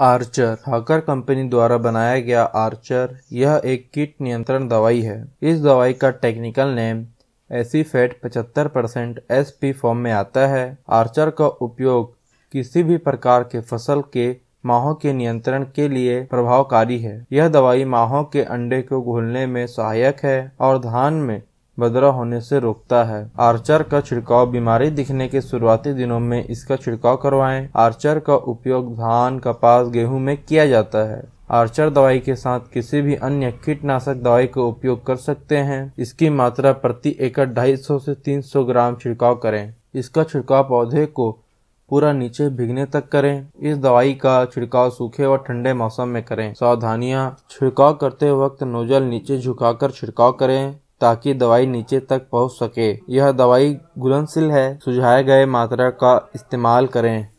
Archer हाकर company द्वारा बनाया गया आर्चर यह एक कीट नियंत्रण दवाई है इस दवाई का टेक्निकल नेम एसी फैट पचहत्तर परसेंट एस फॉर्म में आता है आर्चर का उपयोग किसी भी प्रकार के फसल के माहों के नियंत्रण के लिए प्रभावकारी है यह दवाई माहों के अंडे को घोलने में सहायक है और धान में बदरा होने से रोकता है आर्चर का छिड़काव बीमारी दिखने के शुरुआती दिनों में इसका छिड़काव करवाएं। आर्चर का उपयोग धान कपास गेहूं में किया जाता है आर्चर दवाई के साथ किसी भी अन्य कीटनाशक दवाई का उपयोग कर सकते हैं इसकी मात्रा प्रति एकड़ ढाई ऐसी से सौ ग्राम छिड़काव करें इसका छिड़काव पौधे को पूरा नीचे भिगने तक करें इस दवाई का छिड़काव सूखे और ठंडे मौसम में करें सावधानियां छिड़काव करते वक्त नोजल नीचे झुकाकर छिड़काव करें ताकि दवाई नीचे तक पहुंच सके यह दवाई घुलनशील है सुझाए गए मात्रा का इस्तेमाल करें